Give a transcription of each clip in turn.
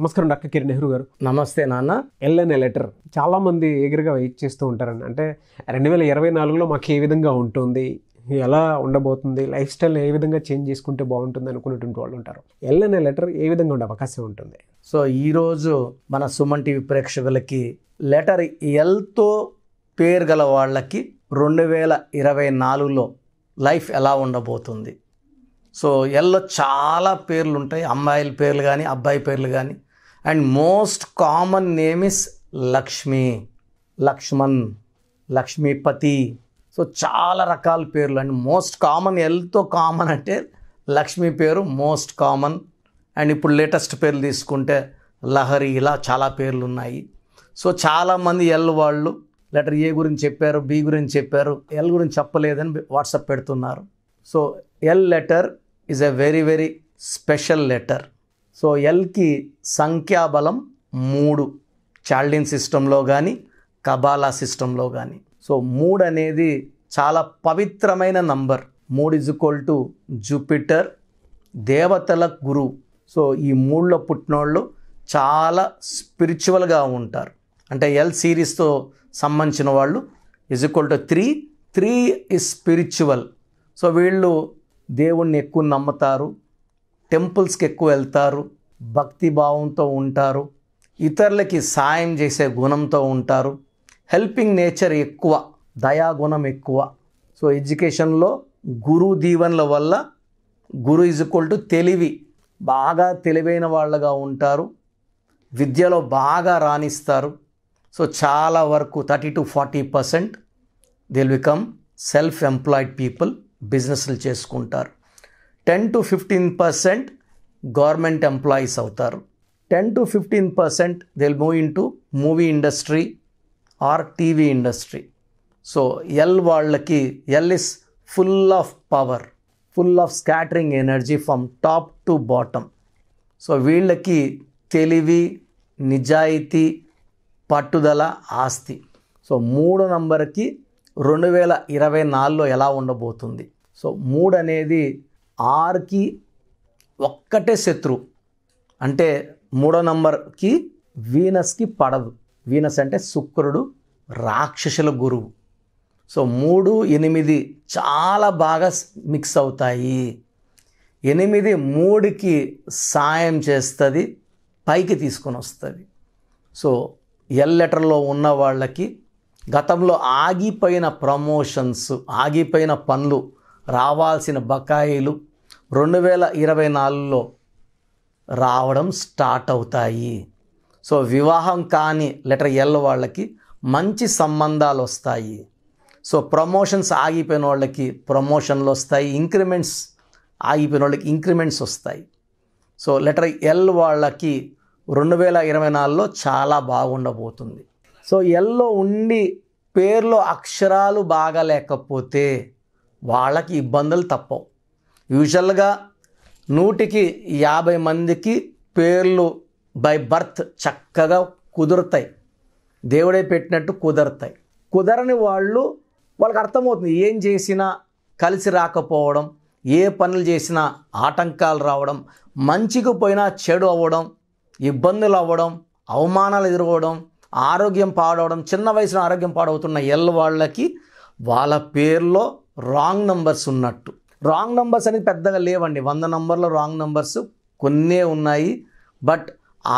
నమస్కారం డాక్టర్ కిరణ్ నెహ్రూ గారు నమస్తే నాన్న ఎల్ఎన్ఏ లెటర్ చాలామంది ఎగిరిగా వెయిట్ చేస్తూ ఉంటారని అంటే రెండు వేల ఇరవై నాలుగులో మాకు ఏ విధంగా ఉంటుంది ఎలా ఉండబోతుంది లైఫ్ స్టైల్ ఏ విధంగా చేంజ్ చేసుకుంటే బాగుంటుంది అనుకునేటువంటి వాళ్ళు ఉంటారు ఎల్ఎన్ఏ లెటర్ ఏ విధంగా ఉండే అవకాశం ఉంటుంది సో ఈరోజు మన సుమన్ టీవీ ప్రేక్షకులకి లెటర్ ఎల్తో పేరు గల వాళ్ళకి రెండు వేల ఇరవై నాలుగులో లైఫ్ ఎలా ఉండబోతుంది సో ఎల్లో చాలా పేర్లు ఉంటాయి అమ్మాయిల పేర్లు కానీ అబ్బాయి పేర్లు కానీ and most common name is Lakshmi Laxman Lakshmipati so చాలా రకాల పేర్లు అండ్ మోస్ట్ కామన్ ఎల్తో కామన్ అంటే లక్ష్మి పేరు మోస్ట్ కామన్ అండ్ ఇప్పుడు లేటెస్ట్ పేర్లు తీసుకుంటే లహరి ఇలా చాలా పేర్లు ఉన్నాయి సో చాలామంది ఎల్ వాళ్ళు లెటర్ ఏ గురించి చెప్పారు బి గురించి చెప్పారు ఎల్ గురించి చెప్పలేదని వాట్సాప్ పెడుతున్నారు so L letter is a very very special letter so ఎల్కి సంఖ్యాబలం మూడు చాల్డిన్ సిస్టంలో కానీ కబాలా సిస్టంలో కానీ సో మూడు అనేది చాలా పవిత్రమైన నంబర్ మూడు ఇజ్ ఈక్వల్ టు జూపిటర్ దేవతల గురువు సో ఈ మూడులో పుట్టినోళ్ళు చాలా స్పిరిచువల్గా ఉంటారు అంటే ఎల్ సిరీస్తో సంబంధించిన వాళ్ళు is equal to three three is spiritual so వీళ్ళు దేవుణ్ణి ఎక్కువ నమ్ముతారు టెంపుల్స్కి ఎక్కువ వెళ్తారు భక్తిభావంతో ఉంటారు ఇతరులకి సాయం చేసే గుణంతో ఉంటారు హెల్పింగ్ నేచర్ ఎక్కువ దయాగుణం ఎక్కువ సో ఎడ్యుకేషన్లో గురు దీవెనల వల్ల గురు ఈజ్ ఈక్వల్ టు తెలివి బాగా తెలివైన వాళ్ళగా ఉంటారు విద్యలో బాగా రాణిస్తారు సో చాలా వరకు thirty to forty percent they'll become self employed people బిజినెస్లు చేసుకుంటారు ten to fifteen percent government employees అవుతారు ten to fifteen percent they'll move in to movie industry or TV industry so L వాళ్ళకి L is full of power full of scattering energy from top to bottom so వీళ్ళకి తెలివి నిజాయితీ పట్టుదల ఆస్తి so మూడు నంబర్కి రెండు వేల ఇరవై నాలుగులో ఎలా ఉండబోతుంది సో మూడు అనేది ఆర్కి ఒక్కటే శత్రు అంటే మూడో నంబర్కి వీనస్కి పడదు వీనస్ అంటే శుక్రుడు రాక్షసుల గురువు సో మూడు ఎనిమిది చాలా బాగా మిక్స్ అవుతాయి ఎనిమిది మూడుకి సాయం చేస్తుంది పైకి తీసుకొని వస్తుంది సో ఎల్ లెటర్లో ఉన్న వాళ్ళకి గతంలో ఆగిపోయిన ప్రమోషన్స్ ఆగిపోయిన పనులు రావాల్సిన బకాయిలు రెండు వేల ఇరవై నాలుగులో రావడం స్టార్ట్ అవుతాయి సో వివాహం కాని లెటర్ ఎల్ వాళ్ళకి మంచి సంబంధాలు వస్తాయి సో ప్రమోషన్స్ ఆగిపోయిన వాళ్ళకి ప్రమోషన్లు వస్తాయి ఇంక్రిమెంట్స్ ఆగిపోయిన వాళ్ళకి ఇంక్రిమెంట్స్ వస్తాయి సో లెటర్ ఎల్ వాళ్ళకి రెండు వేల ఇరవై నాలుగులో చాలా బాగుండబోతుంది సో ఎల్లో ఉండి పేర్లో అక్షరాలు బాగా లేకపోతే వాళ్ళకి ఇబ్బందులు తప్పవు యూజువల్గా నూటికి యాభై మందికి పేర్లు బై బర్త్ చక్కగా కుదురుతాయి దేవుడే పెట్టినట్టు కుదరతాయి కుదరని వాళ్ళు వాళ్ళకి అర్థమవుతుంది ఏం చేసినా కలిసి రాకపోవడం ఏ పనులు చేసినా ఆటంకాలు రావడం మంచికి పోయినా చెడు అవ్వడం ఇబ్బందులు అవ్వడం అవమానాలు ఎదురవడం ఆరోగ్యం పాడవడం చిన్న వయసులో ఆరోగ్యం పాడవుతున్న ఎల్ వాళ్ళకి వాళ్ళ పేర్లో రాంగ్ నంబర్స్ ఉన్నట్టు రాంగ్ నంబర్స్ అనేది పెద్దగా లేవండి వంద నంబర్లో రాంగ్ నంబర్స్ కొన్నే ఉన్నాయి బట్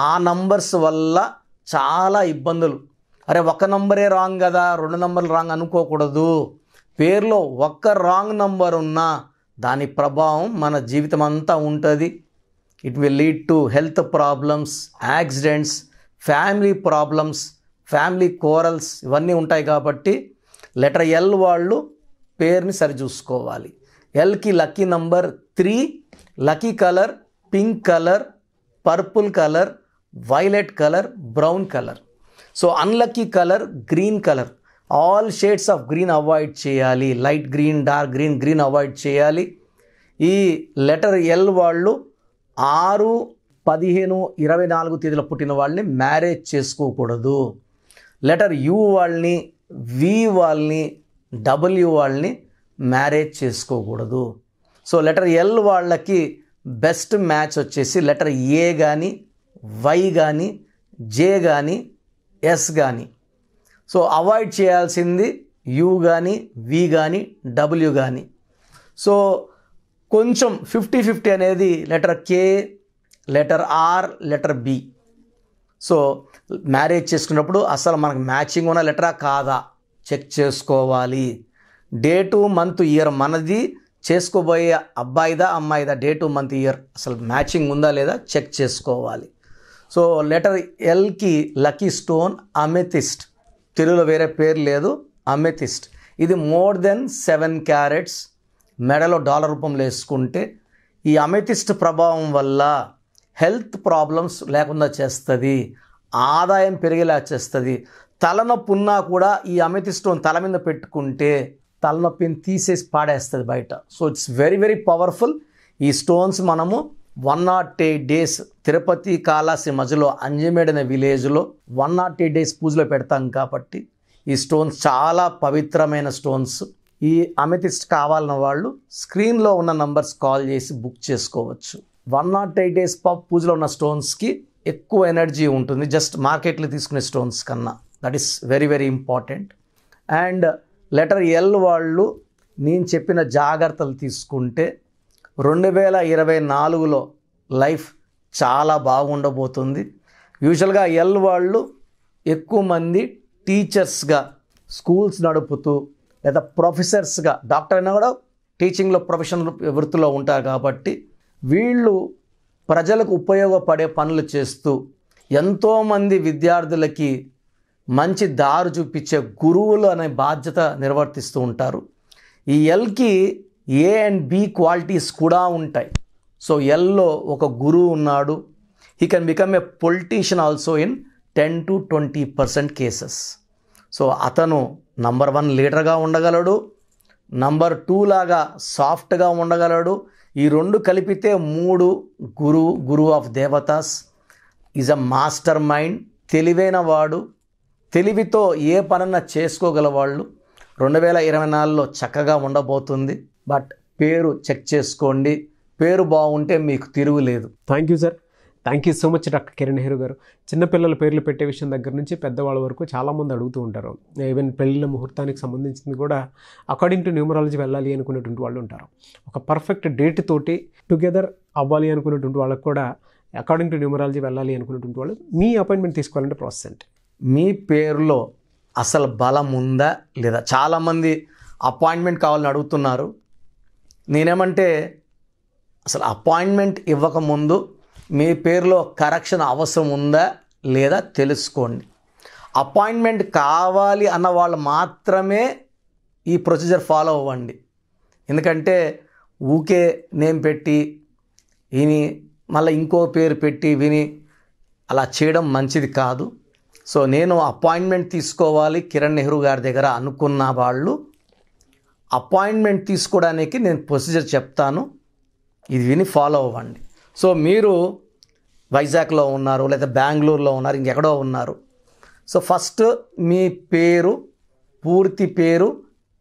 ఆ నంబర్స్ వల్ల చాలా ఇబ్బందులు అరే ఒక నంబరే రాంగ్ కదా రెండు నంబర్లు రాంగ్ అనుకోకూడదు పేరులో ఒక్క రాంగ్ నంబర్ ఉన్నా దాని ప్రభావం మన జీవితం అంతా ఉంటుంది it will lead to health problems accidents family problems family quarrels ఇవన్నీ ఉంటాయి కాబట్టి లెటర్ ఎల్ వాళ్ళు పేరుని సరిచూసుకోవాలి ఎల్కి lucky number three lucky colour pink colour purple colour violet colour brown colour so unlucky colour green colour all shades of green avoid చేయాలి light green dark green green avoid చేయాలి ఈ letter L వాళ్ళు ఆరు పదిహేను ఇరవై నాలుగు తేదీలో పుట్టిన వాళ్ళని మ్యారేజ్ చేసుకోకూడదు లెటర్ యు వాళ్ళని వి వాళ్ళని డబ్ల్యూ వాళ్ళని మ్యారేజ్ చేసుకోకూడదు సో లెటర్ ఎల్ వాళ్ళకి బెస్ట్ మ్యాచ్ వచ్చేసి లెటర్ ఏ కానీ వై కానీ జే కానీ ఎస్ కానీ సో అవాయిడ్ చేయాల్సింది యు కానీ వి కానీ డబ్ల్యూ కానీ సో కొంచెం ఫిఫ్టీ ఫిఫ్టీ అనేది letter K letter R letter B so marriage చేసుకున్నప్పుడు అసలు మనకు మ్యాచింగ్ ఉన్న లెటరా కాదా చెక్ చేసుకోవాలి డేటు మంత్ ఇయర్ మనది చేసుకోబోయే అబ్బాయిదా అమ్మాయిదా డేటు మంత్ ఇయర్ అసలు మ్యాచింగ్ ఉందా లేదా చెక్ చేసుకోవాలి సో లెటర్ ఎల్కి లక్కీ స్టోన్ అమెథిస్ట్ తెలుగులో వేరే పేరు లేదు అమెథిస్ట్ ఇది మోర్ దెన్ సెవెన్ క్యారెట్స్ మెడలో డాలర్ రూపంలో వేసుకుంటే ఈ అమెథిస్ట్ ప్రభావం వల్ల హెల్త్ ప్రాబ్లమ్స్ లేకుండా చేస్తుంది ఆదాయం పెరిగేలా చేస్తుంది తలనొప్పి ఉన్నా కూడా ఈ అమెతి స్టోన్ తల మీద పెట్టుకుంటే తలనొప్పిని తీసేసి పాడేస్తుంది బయట so it's very very powerful ఈ స్టోన్స్ మనము one nought eight days Tirupati కాళాసి మధ్యలో అంజమేడిన విలేజ్లో వన్ నాట్ ఎయిట్ డేస్ పూజలో పెడతాం కాబట్టి ఈ స్టోన్స్ చాలా పవిత్రమైన స్టోన్స్ ఈ అమెతిస్ట్ కావాలన్న వాళ్ళు స్క్రీన్లో ఉన్న నంబర్స్ కాల్ చేసి బుక్ చేసుకోవచ్చు వన్ నాట్ ఎయిట్ డేస్ పూజలో ఉన్న స్టోన్స్కి ఎక్కువ ఎనర్జీ ఉంటుంది జస్ట్ మార్కెట్లో తీసుకునే స్టోన్స్ కన్నా that is very very important and letter L వాళ్ళు నేను చెప్పిన జాగ్రత్తలు తీసుకుంటే రెండు వేల ఇరవై నాలుగులో లైఫ్ చాలా బాగుండబోతుంది యూజువల్గా ఎల్ వాళ్ళు ఎక్కువ మంది టీచర్స్గా స్కూల్స్ నడుపుతూ లేదా ప్రొఫెసర్స్గా డాక్టర్ అయినా కూడా టీచింగ్లో ప్రొఫెషనల్ వృత్తిలో ఉంటారు కాబట్టి వీళ్ళు ప్రజలకు ఉపయోగపడే పనులు చేస్తూ ఎంతోమంది విద్యార్థులకి మంచి దారి చూపించే గురువులు అనే బాధ్యత నిర్వర్తిస్తూ ఉంటారు ఈ ఎల్కి ఏ అండ్ బి క్వాలిటీస్ కూడా ఉంటాయి సో ఎల్లో ఒక గురువు ఉన్నాడు he can become a politician also in ten to twenty percent cases so అతను నంబర్ వన్ లీడర్గా ఉండగలడు నంబర్ టూ లాగా సాఫ్ట్గా ఉండగలడు ఈ రెండు కలిపితే మూడు గురువు గురువు ఆఫ్ దేవతాస్ ఈజ్ అ మాస్టర్ మైండ్ తెలివైన వాడు తెలివితో ఏ పనన్నా చేసుకోగల వాళ్ళు రెండు వేల ఇరవై నాలుగులో చక్కగా ఉండబోతుంది బట్ పేరు చెక్ చేసుకోండి పేరు బాగుంటే మీకు తిరుగులేదు thank you sir thank you so much doctor Kiran Nehru garu చిన్నపిల్లల పేర్లు పెట్టే విషయం దగ్గర నుంచి పెద్దవాళ్ళ వరకు చాలామంది అడుగుతూ ఉంటారు ఈవెన్ పెళ్ళిళ్ళ ముహూర్తానికి సంబంధించింది కూడా అకార్డింగ్ టు న్యూమరాలజీ వెళ్ళాలి అనుకునేటువంటి వాళ్ళు ఉంటారు ఒక పర్ఫెక్ట్ డేట్ తోటి టుగెదర్ అవ్వాలి అనుకునేటువంటి వాళ్ళకు కూడా అకార్డింగ్ టు న్యూమరాలజీ వెళ్ళాలి అనుకునేటువంటి వాళ్ళు మీ అపాయింట్మెంట్ తీసుకోవాలంటే ప్రాసెస్ ఏంటి మీ పేరులో అసలు బలం ఉందా లేదా చాలామంది అపాయింట్మెంట్ కావాలని అడుగుతున్నారు నేనేమంటే అసలు అపాయింట్మెంట్ ఇవ్వకముందు మీ పేరులో కరెక్షన్ అవసరం ఉందా లేదా తెలుసుకోండి అపాయింట్మెంట్ కావాలి అన్న వాళ్ళు మాత్రమే ఈ ప్రొసీజర్ ఫాలో అవ్వండి ఎందుకంటే ఊకే నేమ్ పెట్టి విని మళ్ళీ ఇంకో పేరు పెట్టి విని అలా చేయడం మంచిది కాదు సో నేను అపాయింట్మెంట్ తీసుకోవాలి కిరణ్ నెహ్రూ గారి దగ్గర అనుకున్న వాళ్ళు అపాయింట్మెంట్ తీసుకోవడానికి నేను ప్రొసీజర్ చెప్తాను ఇది విని ఫాలో అవ్వండి సో మీరు వైజాగ్లో ఉన్నారు లేదా బెంగళూరులో ఉన్నారు ఇంకెక్కడో ఉన్నారు సో ఫస్ట్ మీ పేరు పూర్తి పేరు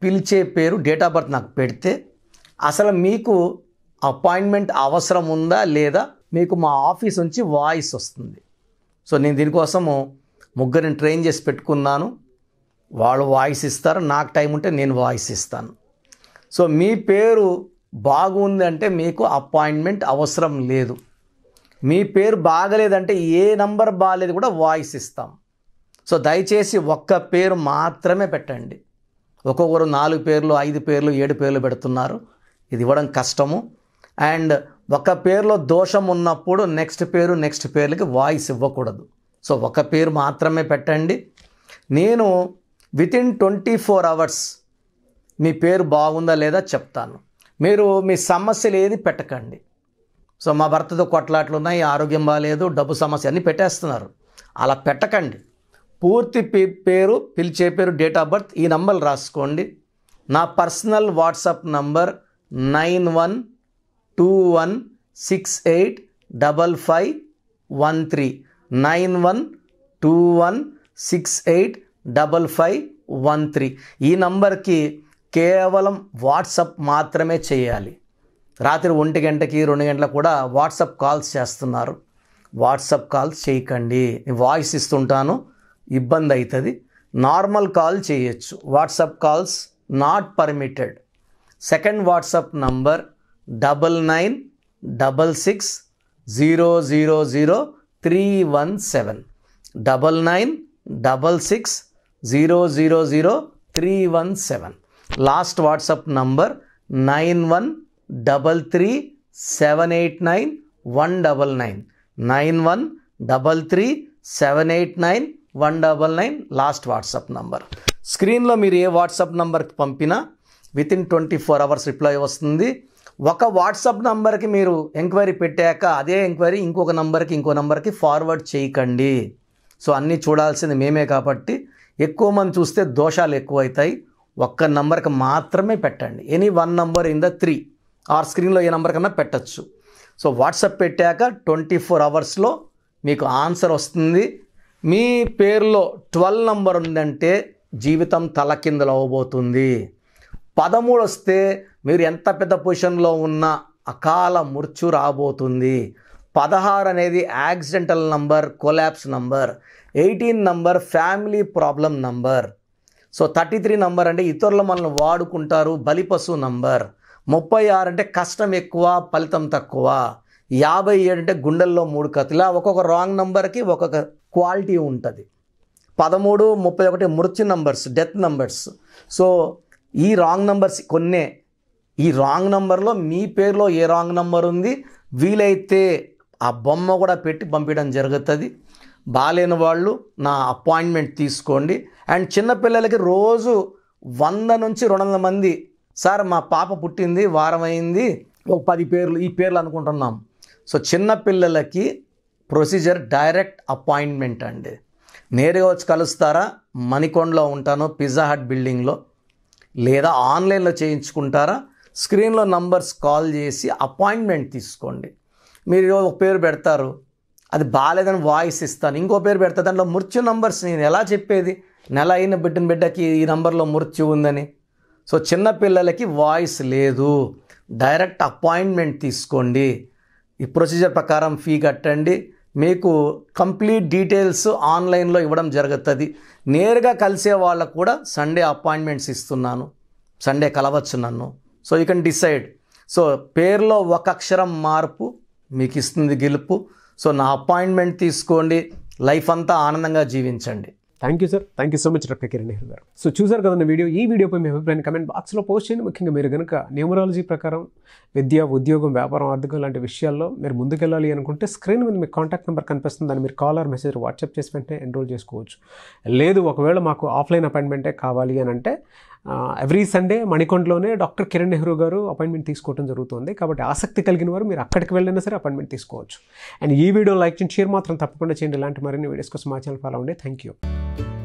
పిలిచే పేరు డేట్ ఆఫ్ బర్త్ నాకు పెడితే అసలు మీకు అపాయింట్మెంట్ అవసరం ఉందా లేదా మీకు మా ఆఫీస్ నుంచి వాయిస్ వస్తుంది సో నేను దీనికోసము ముగ్గురిని ట్రైన్ చేసి పెట్టుకున్నాను వాళ్ళు వాయిస్ ఇస్తారు నాకు టైం ఉంటే నేను వాయిస్ ఇస్తాను సో మీ పేరు బాగుందంటే మీకు అపాయింట్మెంట్ అవసరం లేదు మీ పేరు బాగలేదంటే ఏ నంబర్ బాగలేదు కూడా వాయిస్ ఇస్తాం సో దయచేసి ఒక్క పేరు మాత్రమే పెట్టండి ఒక్కొక్కరు నాలుగు పేర్లు ఐదు పేర్లు ఏడు పేర్లు పెడుతున్నారు ఇది ఇవ్వడం కష్టము అండ్ ఒక పేరులో దోషం ఉన్నప్పుడు నెక్స్ట్ పేరు నెక్స్ట్ పేర్లకి వాయిస్ ఇవ్వకూడదు సో ఒక పేరు మాత్రమే పెట్టండి నేను వితిన్ ట్వంటీ ఫోర్ అవర్స్ మీ పేరు బాగుందా లేదా చెప్తాను మీరు మీ సమస్యలు ఏది పెట్టకండి సో మా భర్తతో కొట్లాట్లు ఉన్నాయి ఆరోగ్యం బాగాలేదు డబ్బు సమస్య అన్నీ పెట్టేస్తున్నారు అలా పెట్టకండి పూర్తి పేరు పిలిచే పేరు డేట్ ఆఫ్ బర్త్ ఈ నంబర్ రాసుకోండి నా personal whatsapp number nine one two one six eight double five one three nine one two one six eight double five one three ఈ నంబర్కి కేవలం వాట్సప్ మాత్రమే చేయాలి రాత్రి ఒంటి గంటకి రెండు గంటలకు కూడా వాట్సప్ కాల్స్ చేస్తున్నారు వాట్సప్ కాల్స్ చేయకండి వాయిస్ ఇస్తుంటాను ఇబ్బంది అవుతుంది నార్మల్ కాల్ చేయొచ్చు whatsapp calls not permitted second whatsapp number double nine double six zero zero zero three one seven double nine double six zero zero zero three one seven last whatsapp number nine one double three seven eight nine one double nine nine one double three seven eight nine one double nine last whatsapp number స్క్రీన్లో మీరు ఏ whatsapp నంబర్కి పంపినా within twenty four hours reply వస్తుంది ఒక WhatsApp నంబర్కి మీరు enquiry పెట్టాక అదే ఎంక్వైరీ ఇంకొక నంబర్కి ఇంకో నంబర్కి ఫార్వర్డ్ చేయకండి సో అన్నీ చూడాల్సింది మేమే కాబట్టి ఎక్కువ మంది చూస్తే దోషాలు ఎక్కువవుతాయి ఒక్క నంబర్కి మాత్రమే పెట్టండి any one number in the three or స్క్రీన్లో ఏ నంబర్ కన్నా పెట్టచ్చు సో వాట్సాప్ పెట్టాక ట్వంటీ ఫోర్ అవర్స్లో మీకు ఆన్సర్ వస్తుంది మీ పేరులో ట్వెల్వ్ నంబర్ ఉందంటే జీవితం తలకిందలు అవ్వబోతుంది పదమూడు వస్తే మీరు ఎంత పెద్ద పొజిషన్లో ఉన్నా అకాల మృత్యు రాబోతుంది పదహారు అనేది accidental number collapse number eighteen number family problem number so thirty three number అంటే ఇతరులు మనల్ని వాడుకుంటారు బలిపశు నంబర్ ముప్పై ఆరు అంటే కష్టం ఎక్కువ ఫలితం తక్కువ యాభై ఏడు అంటే గుండెల్లో మూడు కథ ఇలా ఒక్కొక్క రాంగ్ నంబర్కి ఒక్కొక్క క్వాలిటీ ఉంటుంది పదమూడు ముప్పై ఒకటి మృత్యు నంబర్స్ డెత్ నంబర్స్ సో ఈ రాంగ్ నంబర్స్ కొన్నే ఈ రాంగ్ నంబర్లో మీ పేరులో ఏ రాంగ్ నంబర్ ఉంది వీలైతే ఆ బొమ్మ కూడా పెట్టి పంపించడం జరుగుతుంది బాగాలేని వాళ్ళు నా అపాయింట్మెంట్ తీసుకోండి అండ్ చిన్నపిల్లలకి రోజు వంద నుంచి రెండు వందల మంది సార్ మా పాప పుట్టింది వారం అయింది ఒక పది పేర్లు ఈ పేర్లు అనుకుంటున్నాం సో చిన్నపిల్లలకి ప్రొసీజర్ డైరెక్ట్ అపాయింట్మెంట్ అండి నేరుగా వచ్చి కలుస్తారా మణికొండలో ఉంటాను పిజ్జా హట్ బిల్డింగ్లో లేదా ఆన్లైన్లో చేయించుకుంటారా స్క్రీన్లో నంబర్స్ కాల్ చేసి అపాయింట్మెంట్ తీసుకోండి మీరు ఒక పేరు పెడతారు అది బాగాలేదని వాయిస్ ఇస్తాను ఇంకో పేరు పెడతా దాంట్లో మృత్యు నంబర్స్ నేను ఎలా చెప్పేది నెల అయిన బిడ్డని బిడ్డకి ఈ నంబర్లో మృత్యు ఉందని సో చిన్నపిల్లలకి వాయిస్ లేదు డైరెక్ట్ అపాయింట్మెంట్ తీసుకోండి ఈ ప్రొసీజర్ ప్రకారం ఫీ కట్టండి మీకు కంప్లీట్ డీటెయిల్స్ ఆన్లైన్లో ఇవ్వడం జరుగుతుంది నేరుగా కలిసే వాళ్ళకు కూడా సండే అపాయింట్మెంట్స్ ఇస్తున్నాను సండే కలవచ్చు నన్ను so you can decide so పేరులో ఒక అక్షరం మార్పు మీకు ఇస్తుంది గెలుపు సో నా అపాయింట్మెంట్ తీసుకోండి లైఫ్ అంతా ఆనందంగా జీవించండి thank you sir thank you so much doctor Kiran Nehru garu so చూసారు కదా వీడియో ఈ వీడియోపై మీ అభిప్రాయం కమెంట్ బాక్స్లో పోస్ట్ చేయండి ముఖ్యంగా మీరు కనుక న్యూమరాలజీ ప్రకారం విద్య ఉద్యోగం వ్యాపారం ఆర్థికం లాంటి విషయాల్లో మీరు ముందుకెళ్ళాలి అనుకుంటే స్క్రీన్ మీద మీకు కాంటాక్ట్ నెంబర్ కనిపిస్తుంది దాన్ని మీరు కాల్ ఆర్ మెసేజ్ వాట్సాప్ చేసి వెంటనే ఎన్రోల్ చేసుకోవచ్చు లేదు ఒకవేళ మాకు ఆఫ్లైన్ అపాయింట్మెంటే కావాలి అని అంటే ఎవ్రీ సండే మణికొండలోనే డాక్టర్ కిరణ్ నెహ్రూ గారు అపాయింట్మెంట్ తీసుకోవడం జరుగుతుంది కాబట్టి ఆసక్తి కలిగిన వారు మీరు అక్కడికి వెళ్ళినా సరే అపాయింట్మెంట్ తీసుకోవచ్చు అండ్ ఈ వీడియో లైక్ చేయండి షేర్ మాత్రం తప్పకుండా చేయండి ఇలాంటి మరిన్ని వీడియోస్ కోసం మా ఛానల్ ఫాలో అవ్వండి థ్యాంక్ యూ